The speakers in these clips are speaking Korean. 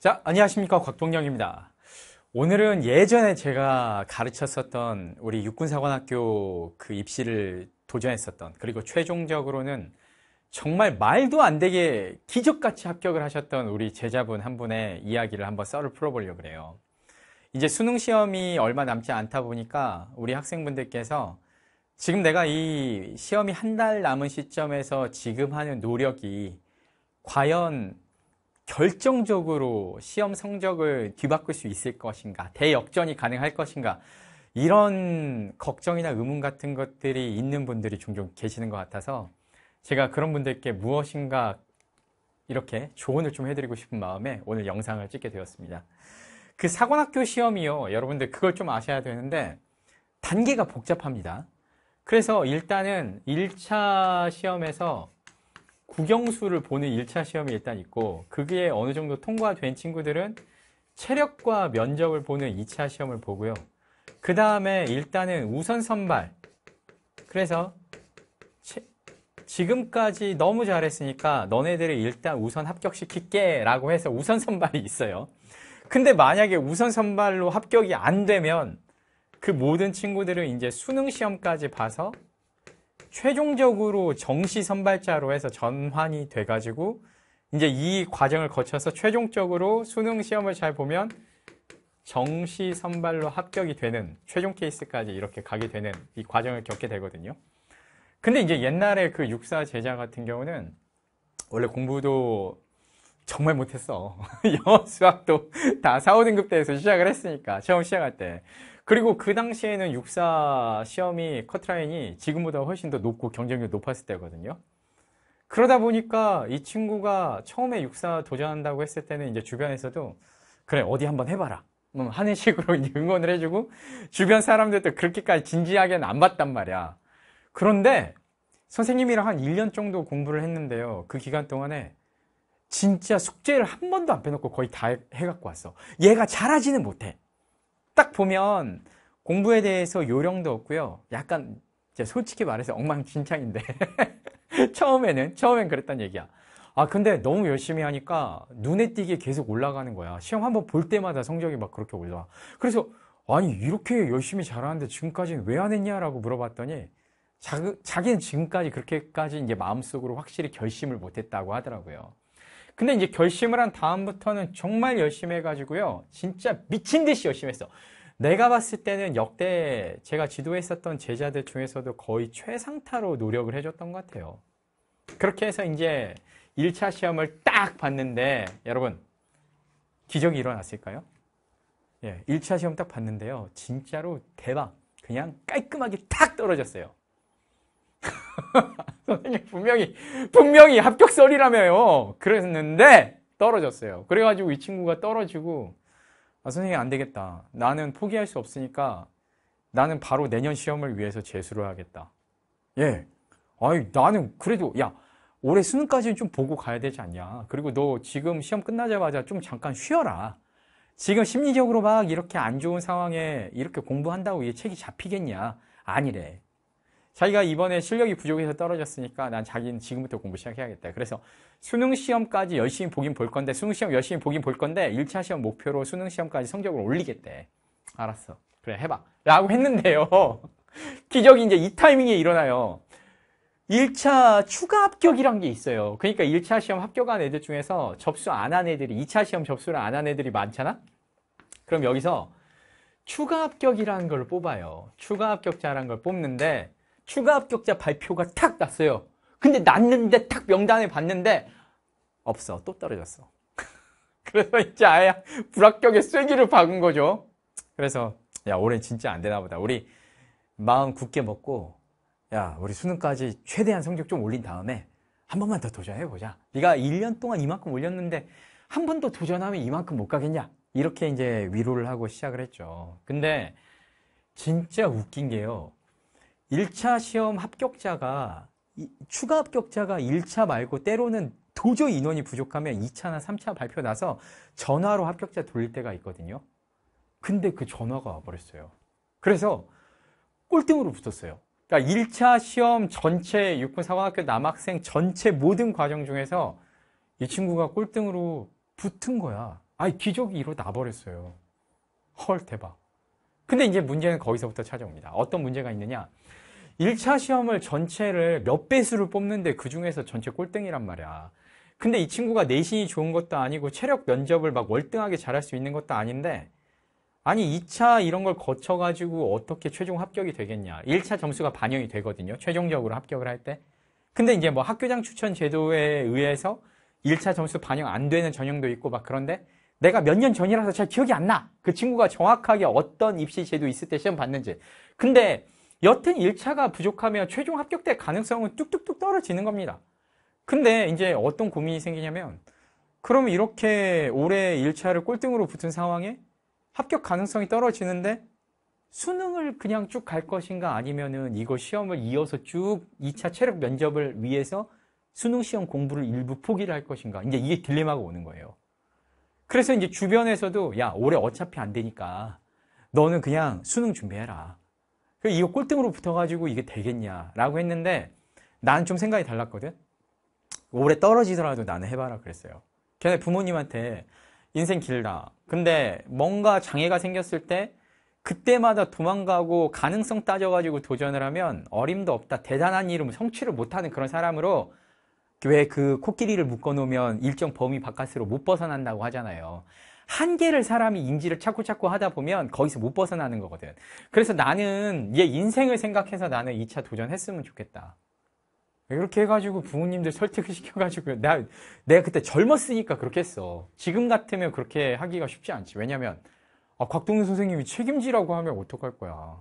자, 안녕하십니까. 곽동영입니다. 오늘은 예전에 제가 가르쳤었던 우리 육군사관학교 그 입시를 도전했었던 그리고 최종적으로는 정말 말도 안 되게 기적같이 합격을 하셨던 우리 제자분 한 분의 이야기를 한번 썰을 풀어보려고 그래요. 이제 수능 시험이 얼마 남지 않다 보니까 우리 학생분들께서 지금 내가 이 시험이 한 달 남은 시점에서 지금 하는 노력이 과연 결정적으로 시험 성적을 뒤바꿀 수 있을 것인가, 대역전이 가능할 것인가, 이런 걱정이나 의문 같은 것들이 있는 분들이 종종 계시는 것 같아서 제가 그런 분들께 무엇인가 이렇게 조언을 좀 해드리고 싶은 마음에 오늘 영상을 찍게 되었습니다. 그 사관학교 시험이요. 여러분들 그걸 좀 아셔야 되는데 단계가 복잡합니다. 그래서 일단은 1차 시험에서 국영수를 보는 1차 시험이 일단 있고 그게 어느 정도 통과된 친구들은 체력과 면적을 보는 2차 시험을 보고요. 그 다음에 일단은 우선 선발 그래서 지금까지 너무 잘했으니까 너네들을 일단 우선 합격시킬게 라고 해서 우선 선발이 있어요. 근데 만약에 우선 선발로 합격이 안 되면 그 모든 친구들은 이제 수능 시험까지 봐서 최종적으로 정시 선발자로 해서 전환이 돼가지고 이제 이 과정을 거쳐서 최종적으로 수능 시험을 잘 보면 정시 선발로 합격이 되는 최종 케이스까지 이렇게 가게 되는 이 과정을 겪게 되거든요. 근데 이제 옛날에 그 육사 제자 같은 경우는 원래 공부도 정말 못했어. 영어 수학도 다 4, 5등급 대에서 시작을 했으니까, 처음 시작할 때. 그리고 그 당시에는 육사 시험이 커트라인이 지금보다 훨씬 더 높고 경쟁률 높았을 때거든요. 그러다 보니까 이 친구가 처음에 육사 도전한다고 했을 때는 이제 주변에서도 그래 어디 한번 해봐라 뭐 하는 식으로 응원을 해주고 주변 사람들도 그렇게까지 진지하게는 안 봤단 말이야. 그런데 선생님이랑 한 1년 정도 공부를 했는데요. 그 기간 동안에 진짜 숙제를 한 번도 안 빼놓고 거의 다 해갖고 왔어. 얘가 잘하지는 못해. 딱 보면 공부에 대해서 요령도 없고요. 약간 솔직히 말해서 엉망진창인데 처음에는 처음엔 그랬단 얘기야. 아 근데 너무 열심히 하니까 눈에 띄게 계속 올라가는 거야. 시험 한번 볼 때마다 성적이 막 그렇게 올라와. 그래서 아니 이렇게 열심히 잘하는데 지금까지는 왜 안 했냐라고 물어봤더니 자 자기는 지금까지 그렇게까지 이제 마음속으로 확실히 결심을 못했다고 하더라고요. 근데 이제 결심을 한 다음부터는 정말 열심히 해가지고요. 진짜 미친 듯이 열심히 했어. 내가 봤을 때는 역대 제가 지도했었던 제자들 중에서도 거의 최상타로 노력을 해줬던 것 같아요. 그렇게 해서 이제 1차 시험을 딱 봤는데, 여러분, 기적이 일어났을까요? 예, 1차 시험 딱 봤는데요. 진짜로 대박. 그냥 깔끔하게 탁 떨어졌어요. 선생님 분명히 분명히 합격설이라며요. 그랬는데 떨어졌어요. 그래가지고 이 친구가 떨어지고 아, 선생님 안 되겠다. 나는 포기할 수 없으니까 나는 바로 내년 시험을 위해서 재수를 하겠다. 예. 아이 나는 그래도 야 올해 수능까지는 좀 보고 가야 되지 않냐. 그리고 너 지금 시험 끝나자마자 좀 잠깐 쉬어라. 지금 심리적으로 막 이렇게 안 좋은 상황에 이렇게 공부한다고 이 책이 잡히겠냐. 아니래. 자기가 이번에 실력이 부족해서 떨어졌으니까 난 자기는 지금부터 공부 시작해야겠다. 그래서 수능 시험까지 열심히 보긴 볼 건데 수능 시험 열심히 보긴 볼 건데 1차 시험 목표로 수능 시험까지 성적을 올리겠대. 알았어. 그래 해봐. 라고 했는데요. 기적이 이제 이 타이밍에 일어나요. 1차 추가 합격이란 게 있어요. 그러니까 1차 시험 합격한 애들 중에서 접수 안 한 애들이 2차 시험 접수를 안 한 애들이 많잖아? 그럼 여기서 추가 합격이라는 걸 뽑아요. 추가 합격자라는 걸 뽑는데 추가 합격자 발표가 탁 났어요. 근데 났는데 탁 명단을 봤는데 없어. 또 떨어졌어. 그래서 이제 아예 불합격의 쐐기를 박은 거죠. 그래서 야 올해 진짜 안 되나 보다. 우리 마음 굳게 먹고 야 우리 수능까지 최대한 성적 좀 올린 다음에 한 번만 더 도전해 보자. 네가 1년 동안 이만큼 올렸는데 한 번 더 도전하면 이만큼 못 가겠냐? 이렇게 이제 위로를 하고 시작을 했죠. 근데 진짜 웃긴 게요. 1차 시험 합격자가 추가 합격자가 1차 말고 때로는 도저히 인원이 부족하면 2차나 3차 발표 나서 전화로 합격자 돌릴 때가 있거든요. 근데 그 전화가 와버렸어요. 그래서 꼴등으로 붙었어요. 그러니까 1차 시험 전체 육군 사관학교 남학생 전체 모든 과정 중에서 이 친구가 꼴등으로 붙은 거야. 아니 기적이 이로 나버렸어요. 헐 대박. 근데 이제 문제는 거기서부터 찾아옵니다. 어떤 문제가 있느냐? 1차 시험을 전체를 몇 배수를 뽑는데 그 중에서 전체 꼴등이란 말이야. 근데 이 친구가 내신이 좋은 것도 아니고 체력 면접을 막 월등하게 잘할 수 있는 것도 아닌데 아니 2차 이런 걸 거쳐가지고 어떻게 최종 합격이 되겠냐. 1차 점수가 반영이 되거든요. 최종적으로 합격을 할 때. 근데 이제 뭐 학교장 추천 제도에 의해서 1차 점수 반영 안 되는 전형도 있고 막 그런데 내가 몇 년 전이라서 잘 기억이 안 나. 그 친구가 정확하게 어떤 입시 제도 있을 때 시험 봤는지. 근데 여튼 1차가 부족하면 최종 합격될 가능성은 뚝뚝뚝 떨어지는 겁니다. 근데 이제 어떤 고민이 생기냐면 그럼 이렇게 올해 1차를 꼴등으로 붙은 상황에 합격 가능성이 떨어지는데 수능을 그냥 쭉 갈 것인가 아니면은 이거 시험을 이어서 쭉 2차 체력 면접을 위해서 수능 시험 공부를 일부 포기를 할 것인가. 이제 이게 딜레마가 오는 거예요. 그래서 이제 주변에서도 야, 올해 어차피 안 되니까 너는 그냥 수능 준비해라. 그 이거 꼴등으로 붙어가지고 이게 되겠냐라고 했는데 나는 좀 생각이 달랐거든. 오래 떨어지더라도 나는 해봐라 그랬어요. 걔네 부모님한테 인생 길다. 근데 뭔가 장애가 생겼을 때 그때마다 도망가고 가능성 따져가지고 도전을 하면 어림도 없다. 대단한 일은 성취를 못하는 그런 사람으로 왜 그 코끼리를 묶어놓으면 일정 범위 바깥으로 못 벗어난다고 하잖아요. 한계를 사람이 인지를 차고차고 하다 보면 거기서 못 벗어나는 거거든. 그래서 나는 얘 인생을 생각해서 나는 2차 도전했으면 좋겠다. 이렇게 해가지고 부모님들 설득을 시켜가지고 나 내가 그때 젊었으니까 그렇게 했어. 지금 같으면 그렇게 하기가 쉽지 않지. 왜냐면 아, 곽동윤 선생님이 책임지라고 하면 어떡할 거야.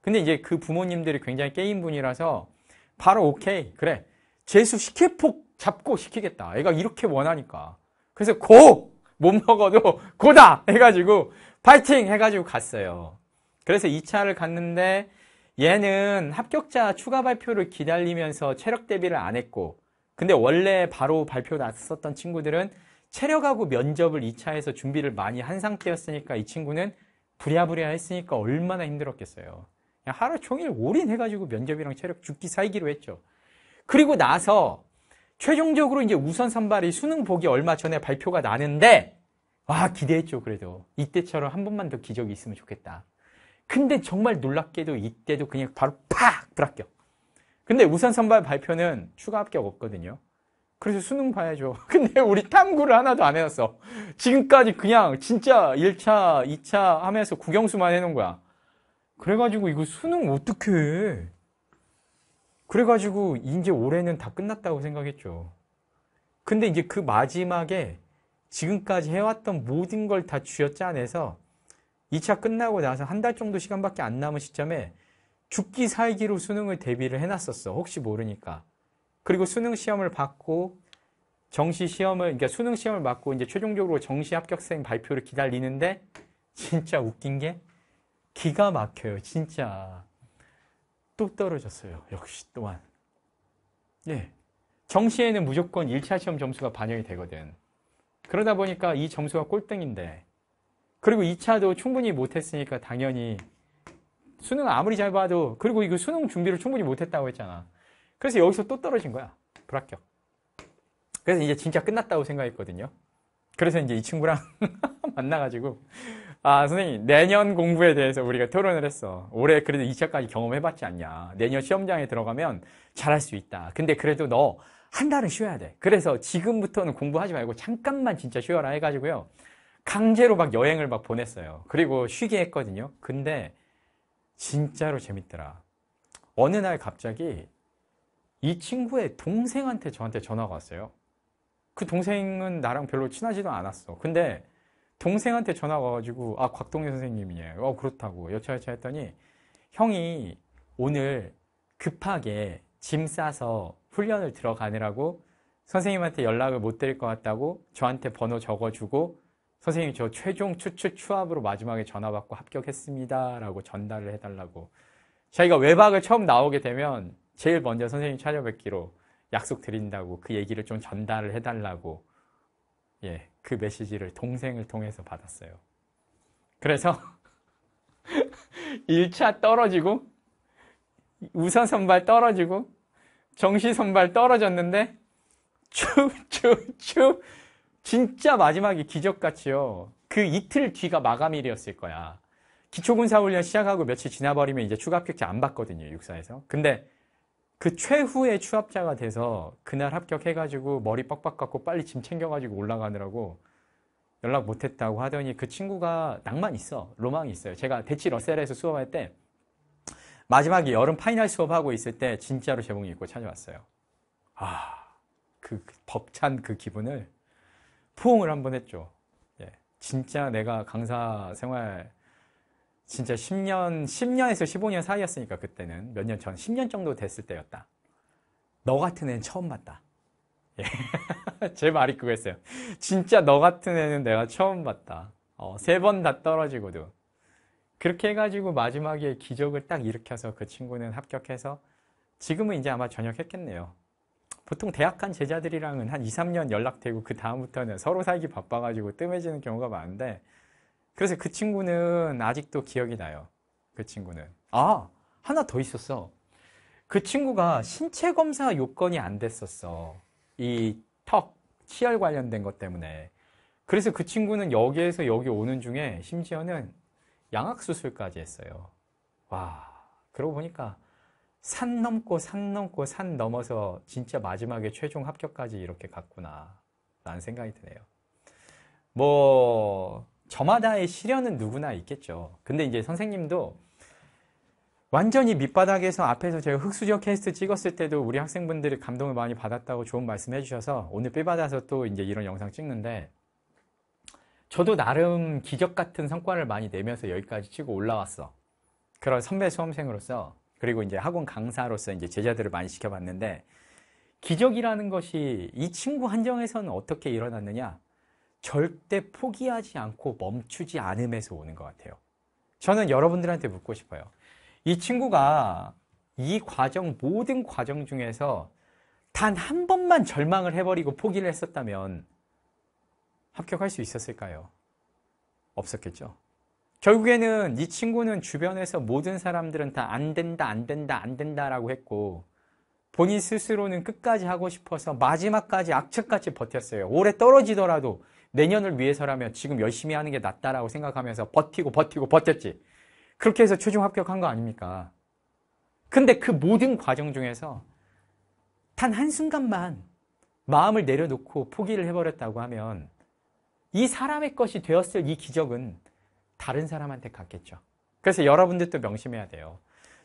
근데 이제 그 부모님들이 굉장히 게임 분이라서 바로 오케이 그래 재수 시킬 폭 잡고 시키겠다. 애가 이렇게 원하니까. 그래서 고못 먹어도 고다 해가지고 파이팅 해가지고 갔어요. 그래서 2차를 갔는데 얘는 합격자 추가 발표를 기다리면서 체력 대비를 안 했고 근데 원래 바로 발표 났었던 친구들은 체력하고 면접을 2차에서 준비를 많이 한 상태였으니까 이 친구는 부랴부랴 했으니까 얼마나 힘들었겠어요. 하루 종일 올인해가지고 면접이랑 체력 죽기 살기로 했죠. 그리고 나서 최종적으로 이제 우선 선발이 수능 보기 얼마 전에 발표가 나는데 아 기대했죠 그래도 이때처럼 한 번만 더 기적이 있으면 좋겠다. 근데 정말 놀랍게도 이때도 그냥 바로 팍 불합격. 근데 우선 선발 발표는 추가 합격 없거든요. 그래서 수능 봐야죠. 근데 우리 탐구를 하나도 안 해놨어. 지금까지 그냥 진짜 1차, 2차 하면서 구경수만 해놓은 거야. 그래가지고 이거 수능 어떻게 그래가지고 이제 올해는 다 끝났다고 생각했죠. 근데 이제 그 마지막에 지금까지 해왔던 모든 걸 다 쥐어짜내서 2차 끝나고 나서 한 달 정도 시간밖에 안 남은 시점에 죽기 살기로 수능을 대비를 해놨었어. 혹시 모르니까. 그리고 수능 시험을 받고 정시 시험을, 그러니까 수능 시험을 받고 이제 최종적으로 정시 합격생 발표를 기다리는데 진짜 웃긴 게 기가 막혀요. 진짜. 뚝 떨어졌어요. 역시 또한. 예. 정시에는 무조건 1차 시험 점수가 반영이 되거든. 그러다 보니까 이 점수가 꼴등인데. 그리고 2차도 충분히 못했으니까 당연히 수능 아무리 잘 봐도 그리고 이거 수능 준비를 충분히 못했다고 했잖아. 그래서 여기서 또 떨어진 거야. 불합격. 그래서 이제 진짜 끝났다고 생각했거든요. 그래서 이제 이 친구랑 만나가지고 아, 선생님, 내년 공부에 대해서 우리가 토론을 했어. 올해 그래도 2차까지 경험해봤지 않냐. 내년 시험장에 들어가면 잘할 수 있다. 근데 그래도 너 한 달은 쉬어야 돼. 그래서 지금부터는 공부하지 말고 잠깐만 진짜 쉬어라 해가지고요. 강제로 막 여행을 막 보냈어요. 그리고 쉬게 했거든요. 근데 진짜로 재밌더라. 어느 날 갑자기 이 친구의 동생한테 저한테 전화가 왔어요. 그 동생은 나랑 별로 친하지도 않았어. 근데 동생한테 전화가 와가지고 아 곽동희 선생님이에요. 어 그렇다고 여차여차 했더니 형이 오늘 급하게 짐 싸서 훈련을 들어가느라고 선생님한테 연락을 못 드릴 것 같다고 저한테 번호 적어주고 선생님 저 최종 추출 추합으로 마지막에 전화 받고 합격했습니다 라고 전달을 해달라고 자기가 외박을 처음 나오게 되면 제일 먼저 선생님 찾아뵙기로 약속 드린다고 그 얘기를 좀 전달을 해달라고 예그 메시지를 동생을 통해서 받았어요. 그래서 1차 떨어지고 우선 선발 떨어지고 정시 선발 떨어졌는데 쭉쭉쭉 진짜 마지막이 기적같이요. 그 이틀 뒤가 마감일이었을 거야. 기초군사훈련 시작하고 며칠 지나버리면 이제 추가 합격자 안 받거든요, 육사에서. 근데 그 최후의 취업자가 돼서 그날 합격해가지고 머리 빡빡 깎고 빨리 짐 챙겨가지고 올라가느라고 연락 못했다고 하더니 그 친구가 낭만 있어. 로망이 있어요. 제가 대치 러셀에서 수업할 때 마지막에 여름 파이널 수업하고 있을 때 진짜로 제목이 있고 찾아왔어요. 아, 그 벅찬 그 기분을 포옹을 한 번 했죠. 예, 진짜 내가 강사 생활 진짜 10년, 10년에서 15년 사이였으니까 그때는 몇 년 전, 10년 정도 됐을 때였다. 너 같은 애는 처음 봤다. 예. 제 말이 그거였어요. 진짜 너 같은 애는 내가 처음 봤다. 어, 세 번 다 떨어지고도. 그렇게 해가지고 마지막에 기적을 딱 일으켜서 그 친구는 합격해서 지금은 이제 아마 전역했겠네요. 보통 대학 간 제자들이랑은 한 2, 3년 연락되고 그 다음부터는 서로 살기 바빠가지고 뜸해지는 경우가 많은데 그래서 그 친구는 아직도 기억이 나요. 그 친구는. 아, 하나 더 있었어. 그 친구가 신체 검사 요건이 안 됐었어. 이 턱, 치열 관련된 것 때문에. 그래서 그 친구는 여기에서 여기 오는 중에 심지어는 양악수술까지 했어요. 와, 그러고 보니까 산 넘고 산 넘고 산 넘어서 진짜 마지막에 최종 합격까지 이렇게 갔구나. 라는 생각이 드네요. 뭐, 저마다의 시련은 누구나 있겠죠. 근데 이제 선생님도 완전히 밑바닥에서 앞에서 제가 흑수저 캐스트 찍었을 때도 우리 학생분들이 감동을 많이 받았다고 좋은 말씀 해주셔서 오늘 삘받아서 또 이제 이런 영상 찍는데 저도 나름 기적 같은 성과를 많이 내면서 여기까지 치고 올라왔어. 그런 선배 수험생으로서 그리고 이제 학원 강사로서 이제 제자들을 많이 시켜봤는데 기적이라는 것이 이 친구 한정에서는 어떻게 일어났느냐? 절대 포기하지 않고 멈추지 않음에서 오는 것 같아요. 저는 여러분들한테 묻고 싶어요. 이 친구가 이 과정, 모든 과정 중에서 단 한 번만 절망을 해버리고 포기를 했었다면 합격할 수 있었을까요? 없었겠죠. 결국에는 이 친구는 주변에서 모든 사람들은 다 안 된다, 안 된다, 안 된다라고 했고, 본인 스스로는 끝까지 하고 싶어서 마지막까지 악착같이 버텼어요. 오래 떨어지더라도 내년을 위해서라면 지금 열심히 하는 게 낫다라고 생각하면서 버티고 버티고 버텼지. 그렇게 해서 최종 합격한 거 아닙니까? 근데 그 모든 과정 중에서 단 한순간만 마음을 내려놓고 포기를 해버렸다고 하면 이 사람의 것이 되었을 이 기적은 다른 사람한테 갔겠죠. 그래서 여러분들도 명심해야 돼요.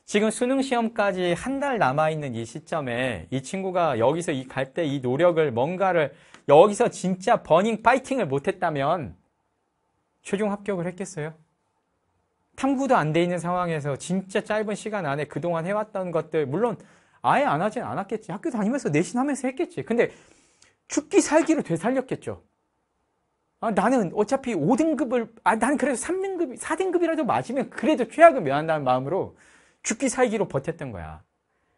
지금 수능 시험까지 한 달 남아있는 이 시점에 이 친구가 여기서 이 갈 때 이 노력을 뭔가를 여기서 진짜 버닝 파이팅을 못했다면 최종 합격을 했겠어요? 탐구도 안 돼 있는 상황에서 진짜 짧은 시간 안에 그동안 해왔던 것들 물론 아예 안 하진 않았겠지 학교 다니면서 내신하면서 했겠지 근데 죽기 살기로 되살렸겠죠 아, 나는 어차피 5등급을 아, 나는 그래도 3등급, 4등급이라도 맞으면 그래도 최악을 면한다는 마음으로 죽기 살기로 버텼던 거야.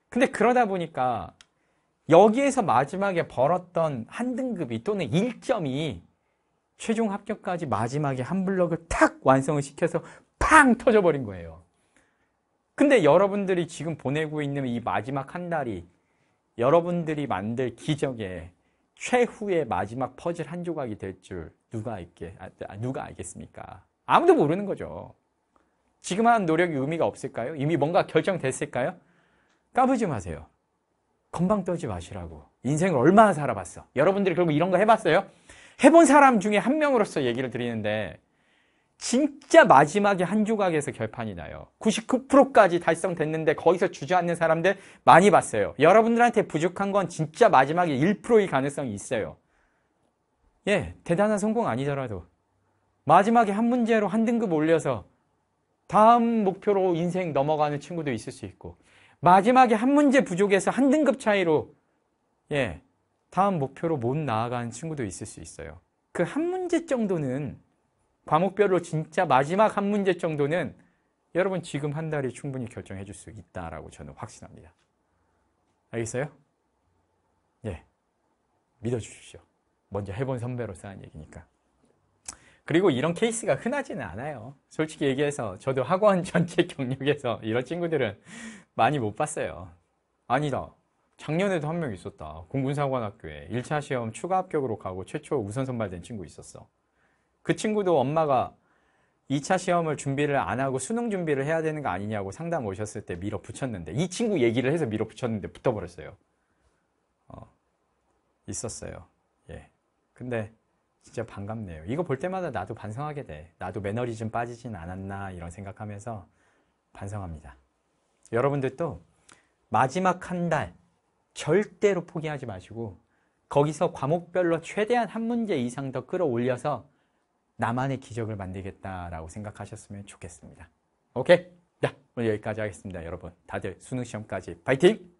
근데 그러다 보니까 여기에서 마지막에 벌었던 한 등급이 또는 1점이 최종 합격까지 마지막에 한 블럭을 탁 완성을 시켜서 팡 터져버린 거예요. 근데 여러분들이 지금 보내고 있는 이 마지막 한 달이 여러분들이 만들 기적의 최후의 마지막 퍼즐 한 조각이 될 줄 누가 알게, 아, 아, 누가 알겠습니까? 아무도 모르는 거죠. 지금 하는 노력이 의미가 없을까요? 이미 뭔가 결정됐을까요? 까부지 마세요. 건방 떠지 마시라고. 인생을 얼마나 살아봤어? 여러분들이 결국 이런 거 해봤어요? 해본 사람 중에 한 명으로서 얘기를 드리는데, 진짜 마지막에 한 조각에서 결판이 나요. 99%까지 달성됐는데 거기서 주저앉는 사람들 많이 봤어요. 여러분들한테 부족한 건 진짜 마지막에 1%의 가능성이 있어요. 예, 대단한 성공 아니더라도. 마지막에 한 문제로 한 등급 올려서 다음 목표로 인생 넘어가는 친구도 있을 수 있고 마지막에 한 문제 부족에서 한 등급 차이로 예 다음 목표로 못 나아가는 친구도 있을 수 있어요. 그 한 문제 정도는 과목별로 진짜 마지막 한 문제 정도는 여러분 지금 한 달이 충분히 결정해 줄 수 있다라고 저는 확신합니다. 알겠어요? 예. 믿어 주십시오. 먼저 해본 선배로서 한 얘기니까. 그리고 이런 케이스가 흔하지는 않아요. 솔직히 얘기해서 저도 학원 전체 경력에서 이런 친구들은 많이 못 봤어요. 아니다. 작년에도 한 명 있었다. 공군사관학교에 1차 시험 추가 합격으로 가고 최초 우선 선발된 친구 있었어. 그 친구도 엄마가 2차 시험을 준비를 안 하고 수능 준비를 해야 되는 거 아니냐고 상담 오셨을 때 밀어붙였는데 이 친구 얘기를 해서 밀어붙였는데 붙어버렸어요. 어, 있었어요. 예. 근데 진짜 반갑네요. 이거 볼 때마다 나도 반성하게 돼. 나도 매너리즘 빠지진 않았나 이런 생각하면서 반성합니다. 여러분들도 마지막 한 달 절대로 포기하지 마시고 거기서 과목별로 최대한 한 문제 이상 더 끌어올려서 나만의 기적을 만들겠다라고 생각하셨으면 좋겠습니다. 오케이? 자, 오늘 여기까지 하겠습니다. 여러분, 다들 수능 시험까지 파이팅!